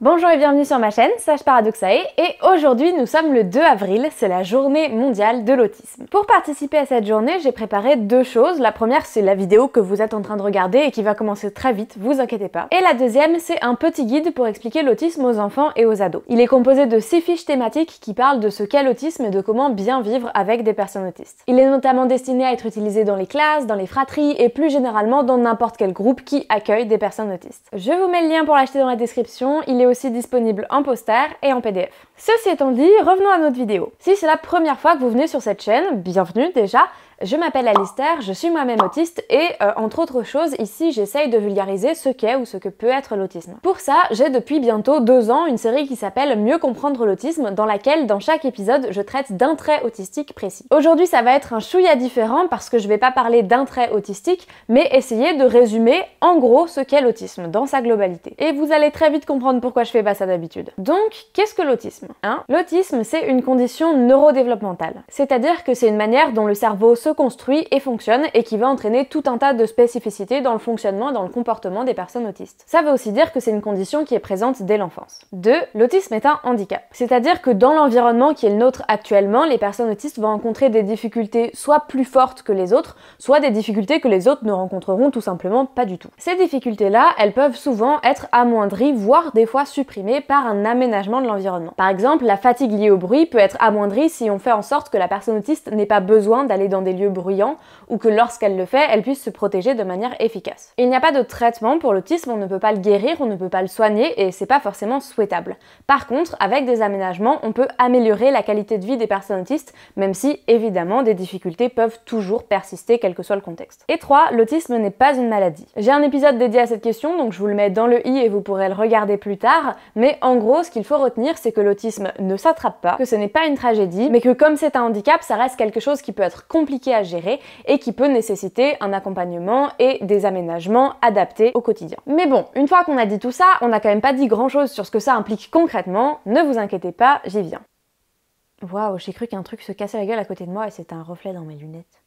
Bonjour et bienvenue sur ma chaîne, Sage Paradoxae, et aujourd'hui nous sommes le 2 avril, c'est la journée mondiale de l'autisme. Pour participer à cette journée, j'ai préparé deux choses. La première, c'est la vidéo que vous êtes en train de regarder et qui va commencer très vite, vous inquiétez pas. Et la deuxième, c'est un petit guide pour expliquer l'autisme aux enfants et aux ados. Il est composé de six fiches thématiques qui parlent de ce qu'est l'autisme et de comment bien vivre avec des personnes autistes. Il est notamment destiné à être utilisé dans les classes, dans les fratries et plus généralement dans n'importe quel groupe qui accueille des personnes autistes. Je vous mets le lien pour l'acheter dans la description, il est aussi disponible en poster et en PDF. Ceci étant dit, revenons à notre vidéo. Si c'est la première fois que vous venez sur cette chaîne, bienvenue déjà, je m'appelle Alistair, je suis moi-même autiste et euh, entre autres choses, ici j'essaye de vulgariser ce qu'est ou ce que peut être l'autisme. Pour ça, j'ai depuis bientôt deux ans une série qui s'appelle Mieux comprendre l'autisme, dans laquelle dans chaque épisode je traite d'un trait autistique précis. Aujourd'hui ça va être un chouïa différent parce que je vais pas parler d'un trait autistique, mais essayer de résumer en gros ce qu'est l'autisme dans sa globalité. Et vous allez très vite comprendre pourquoi je fais pas ça d'habitude. Donc, qu'est-ce que l'autisme 1. Hein. l'autisme, c'est une condition neurodéveloppementale, c'est-à-dire que c'est une manière dont le cerveau se construit et fonctionne et qui va entraîner tout un tas de spécificités dans le fonctionnement et dans le comportement des personnes autistes. Ça veut aussi dire que c'est une condition qui est présente dès l'enfance. 2. L'autisme est un handicap, c'est-à-dire que dans l'environnement qui est le nôtre actuellement, les personnes autistes vont rencontrer des difficultés soit plus fortes que les autres, soit des difficultés que les autres ne rencontreront tout simplement pas du tout. Ces difficultés-là, elles peuvent souvent être amoindries, voire des fois supprimées par un aménagement de l'environnement exemple, la fatigue liée au bruit peut être amoindrie si on fait en sorte que la personne autiste n'ait pas besoin d'aller dans des lieux bruyants ou que lorsqu'elle le fait, elle puisse se protéger de manière efficace. Il n'y a pas de traitement pour l'autisme, on ne peut pas le guérir, on ne peut pas le soigner et c'est pas forcément souhaitable. Par contre, avec des aménagements, on peut améliorer la qualité de vie des personnes autistes, même si évidemment des difficultés peuvent toujours persister quel que soit le contexte. Et 3, l'autisme n'est pas une maladie. J'ai un épisode dédié à cette question, donc je vous le mets dans le i et vous pourrez le regarder plus tard, mais en gros, ce qu'il faut retenir, c'est que l'autisme ne s'attrape pas, que ce n'est pas une tragédie, mais que comme c'est un handicap, ça reste quelque chose qui peut être compliqué à gérer et qui peut nécessiter un accompagnement et des aménagements adaptés au quotidien. Mais bon, une fois qu'on a dit tout ça, on n'a quand même pas dit grand chose sur ce que ça implique concrètement, ne vous inquiétez pas, j'y viens. Waouh, j'ai cru qu'un truc se cassait la gueule à côté de moi et c'était un reflet dans mes lunettes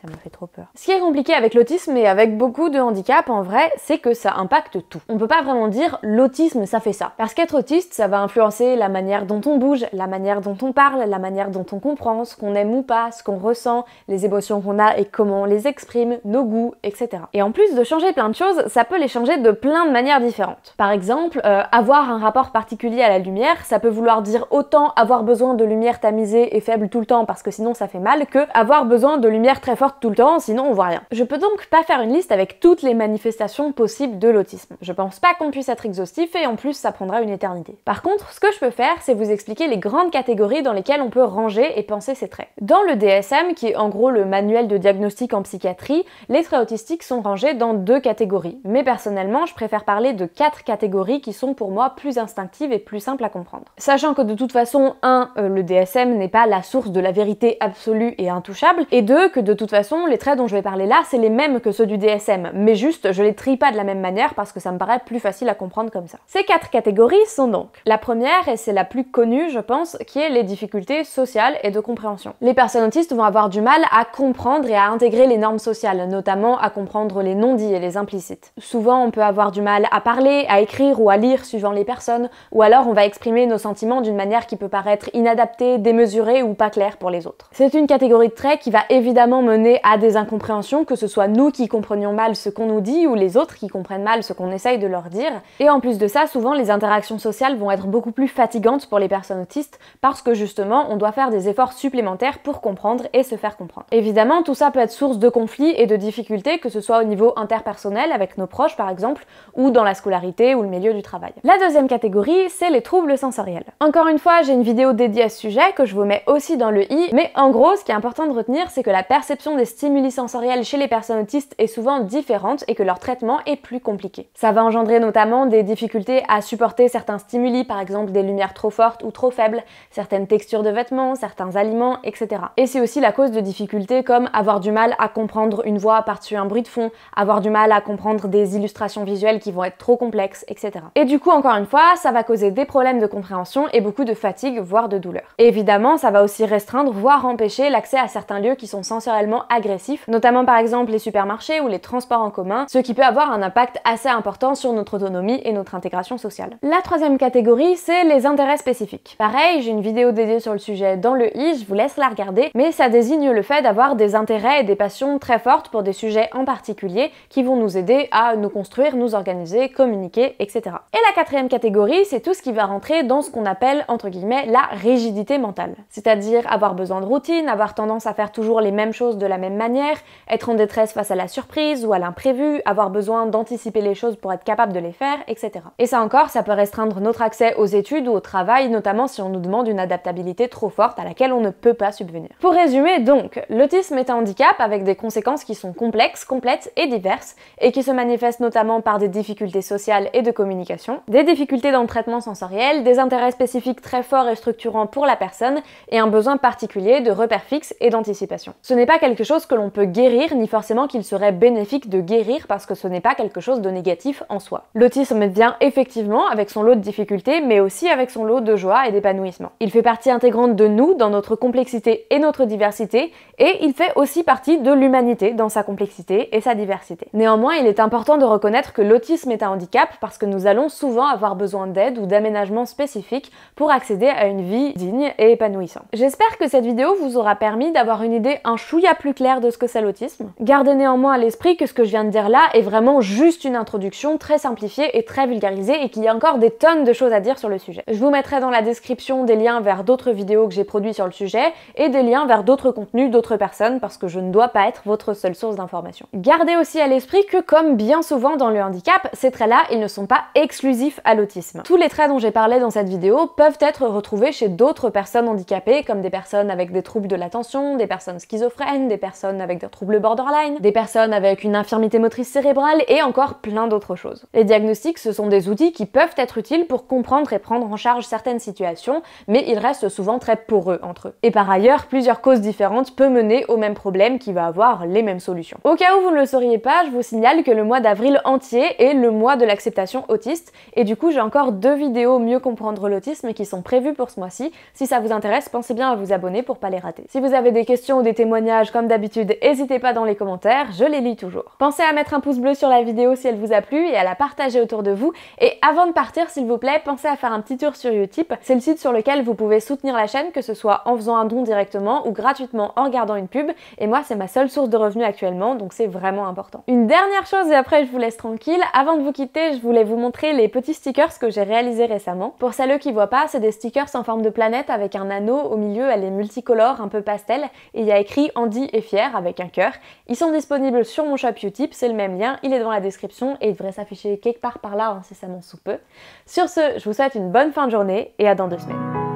ça me fait trop peur. Ce qui est compliqué avec l'autisme et avec beaucoup de handicaps en vrai, c'est que ça impacte tout. On peut pas vraiment dire l'autisme ça fait ça. Parce qu'être autiste, ça va influencer la manière dont on bouge, la manière dont on parle, la manière dont on comprend, ce qu'on aime ou pas, ce qu'on ressent, les émotions qu'on a et comment on les exprime, nos goûts, etc. Et en plus de changer plein de choses, ça peut les changer de plein de manières différentes. Par exemple, euh, avoir un rapport particulier à la lumière, ça peut vouloir dire autant avoir besoin de lumière tamisée et faible tout le temps parce que sinon ça fait mal que avoir besoin de lumière très forte tout le temps, sinon on voit rien. Je peux donc pas faire une liste avec toutes les manifestations possibles de l'autisme. Je pense pas qu'on puisse être exhaustif et en plus ça prendra une éternité. Par contre, ce que je peux faire, c'est vous expliquer les grandes catégories dans lesquelles on peut ranger et penser ces traits. Dans le DSM, qui est en gros le manuel de diagnostic en psychiatrie, les traits autistiques sont rangés dans deux catégories. Mais personnellement, je préfère parler de quatre catégories qui sont pour moi plus instinctives et plus simples à comprendre. Sachant que de toute façon, 1. Euh, le DSM n'est pas la source de la vérité absolue et intouchable, et 2. que de toute façon, les traits dont je vais parler là, c'est les mêmes que ceux du DSM, mais juste je les trie pas de la même manière parce que ça me paraît plus facile à comprendre comme ça. Ces quatre catégories sont donc la première, et c'est la plus connue je pense, qui est les difficultés sociales et de compréhension. Les personnes autistes vont avoir du mal à comprendre et à intégrer les normes sociales, notamment à comprendre les non-dits et les implicites. Souvent on peut avoir du mal à parler, à écrire ou à lire suivant les personnes, ou alors on va exprimer nos sentiments d'une manière qui peut paraître inadaptée, démesurée ou pas claire pour les autres. C'est une catégorie de traits qui va évidemment mener à des incompréhensions, que ce soit nous qui comprenions mal ce qu'on nous dit ou les autres qui comprennent mal ce qu'on essaye de leur dire. Et en plus de ça, souvent les interactions sociales vont être beaucoup plus fatigantes pour les personnes autistes parce que justement on doit faire des efforts supplémentaires pour comprendre et se faire comprendre. Évidemment, tout ça peut être source de conflits et de difficultés, que ce soit au niveau interpersonnel avec nos proches par exemple, ou dans la scolarité ou le milieu du travail. La deuxième catégorie, c'est les troubles sensoriels. Encore une fois, j'ai une vidéo dédiée à ce sujet que je vous mets aussi dans le i, mais en gros, ce qui est important de retenir, c'est que la perception stimuli sensoriels chez les personnes autistes est souvent différente et que leur traitement est plus compliqué. Ça va engendrer notamment des difficultés à supporter certains stimuli, par exemple des lumières trop fortes ou trop faibles, certaines textures de vêtements, certains aliments, etc. Et c'est aussi la cause de difficultés comme avoir du mal à comprendre une voix par-dessus un bruit de fond, avoir du mal à comprendre des illustrations visuelles qui vont être trop complexes, etc. Et du coup, encore une fois, ça va causer des problèmes de compréhension et beaucoup de fatigue, voire de douleur. évidemment, ça va aussi restreindre, voire empêcher l'accès à certains lieux qui sont sensoriellement agressifs, notamment par exemple les supermarchés ou les transports en commun, ce qui peut avoir un impact assez important sur notre autonomie et notre intégration sociale. La troisième catégorie, c'est les intérêts spécifiques. Pareil, j'ai une vidéo dédiée sur le sujet dans le i, je vous laisse la regarder, mais ça désigne le fait d'avoir des intérêts et des passions très fortes pour des sujets en particulier qui vont nous aider à nous construire, nous organiser, communiquer, etc. Et la quatrième catégorie, c'est tout ce qui va rentrer dans ce qu'on appelle entre guillemets la rigidité mentale, c'est-à-dire avoir besoin de routine, avoir tendance à faire toujours les mêmes choses de la même manière, être en détresse face à la surprise ou à l'imprévu, avoir besoin d'anticiper les choses pour être capable de les faire, etc. Et ça encore, ça peut restreindre notre accès aux études ou au travail, notamment si on nous demande une adaptabilité trop forte à laquelle on ne peut pas subvenir. Pour résumer donc, l'autisme est un handicap avec des conséquences qui sont complexes, complètes et diverses, et qui se manifestent notamment par des difficultés sociales et de communication, des difficultés dans le traitement sensoriel, des intérêts spécifiques très forts et structurants pour la personne, et un besoin particulier de repères fixes et d'anticipation. Ce n'est pas quelque quelque chose que l'on peut guérir, ni forcément qu'il serait bénéfique de guérir parce que ce n'est pas quelque chose de négatif en soi. L'autisme vient effectivement avec son lot de difficultés, mais aussi avec son lot de joie et d'épanouissement. Il fait partie intégrante de nous dans notre complexité et notre diversité, et il fait aussi partie de l'humanité dans sa complexité et sa diversité. Néanmoins, il est important de reconnaître que l'autisme est un handicap parce que nous allons souvent avoir besoin d'aide ou d'aménagements spécifiques pour accéder à une vie digne et épanouissante. J'espère que cette vidéo vous aura permis d'avoir une idée un chouïa plus clair de ce que c'est l'autisme. Gardez néanmoins à l'esprit que ce que je viens de dire là est vraiment juste une introduction très simplifiée et très vulgarisée et qu'il y a encore des tonnes de choses à dire sur le sujet. Je vous mettrai dans la description des liens vers d'autres vidéos que j'ai produites sur le sujet et des liens vers d'autres contenus d'autres personnes parce que je ne dois pas être votre seule source d'information. Gardez aussi à l'esprit que comme bien souvent dans le handicap, ces traits-là, ils ne sont pas exclusifs à l'autisme. Tous les traits dont j'ai parlé dans cette vidéo peuvent être retrouvés chez d'autres personnes handicapées comme des personnes avec des troubles de l'attention, des personnes schizophrènes, des personnes avec des troubles borderline, des personnes avec une infirmité motrice cérébrale et encore plein d'autres choses. Les diagnostics, ce sont des outils qui peuvent être utiles pour comprendre et prendre en charge certaines situations, mais ils restent souvent très poreux entre eux. Et par ailleurs, plusieurs causes différentes peuvent mener au même problème qui va avoir les mêmes solutions. Au cas où vous ne le sauriez pas, je vous signale que le mois d'avril entier est le mois de l'acceptation autiste, et du coup j'ai encore deux vidéos mieux comprendre l'autisme qui sont prévues pour ce mois-ci. Si ça vous intéresse, pensez bien à vous abonner pour pas les rater. Si vous avez des questions ou des témoignages comme d'habitude, n'hésitez pas dans les commentaires, je les lis toujours. Pensez à mettre un pouce bleu sur la vidéo si elle vous a plu et à la partager autour de vous. Et avant de partir, s'il vous plaît, pensez à faire un petit tour sur Utip. C'est le site sur lequel vous pouvez soutenir la chaîne, que ce soit en faisant un don directement ou gratuitement en regardant une pub. Et moi, c'est ma seule source de revenus actuellement, donc c'est vraiment important. Une dernière chose et après je vous laisse tranquille. Avant de vous quitter, je voulais vous montrer les petits stickers que j'ai réalisés récemment. Pour celles qui ne voient pas, c'est des stickers en forme de planète avec un anneau au milieu, elle est multicolore, un peu pastel, et il y a écrit Andy et fier avec un cœur. Ils sont disponibles sur mon shop Utip, c'est le même lien, il est dans la description et il devrait s'afficher quelque part par là incessamment sous peu. Sur ce, je vous souhaite une bonne fin de journée et à dans deux semaines.